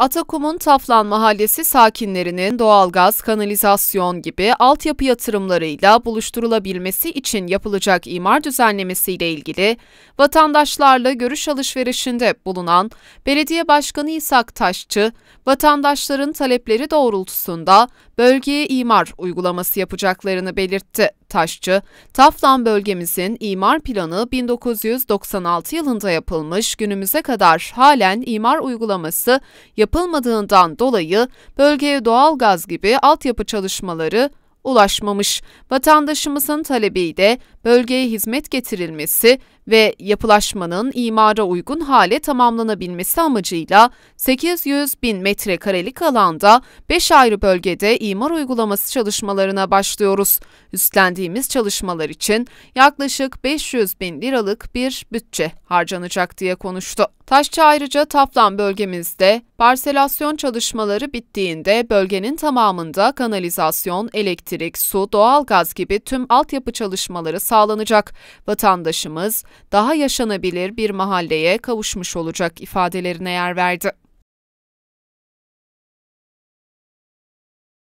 Atakum'un Taflan Mahallesi sakinlerinin doğalgaz, kanalizasyon gibi altyapı yatırımlarıyla buluşturulabilmesi için yapılacak imar düzenlemesiyle ilgili vatandaşlarla görüş alışverişinde bulunan Belediye Başkanı İshak Taşçı, vatandaşların talepleri doğrultusunda bölgeye imar uygulaması yapacaklarını belirtti. Taşçı, Taflan bölgemizin imar planı 1996 yılında yapılmış günümüze kadar halen imar uygulaması yapılmadığından dolayı bölgeye doğal gaz gibi altyapı çalışmaları ulaşmamış. Vatandaşımızın talebi de bölgeye hizmet getirilmesi ve yapılaşmanın imara uygun hale tamamlanabilmesi amacıyla 800 bin metrekarelik alanda 5 ayrı bölgede imar uygulaması çalışmalarına başlıyoruz. Üstlendiğimiz çalışmalar için yaklaşık 500 bin liralık bir bütçe harcanacak diye konuştu. Taşçı ayrıca Taflan bölgemizde parselasyon çalışmaları bittiğinde bölgenin tamamında kanalizasyon, elektrik, su, doğalgaz gibi tüm altyapı çalışmaları sağlanacak. Vatandaşımız daha yaşanabilir bir mahalleye kavuşmuş olacak ifadelerine yer verdi.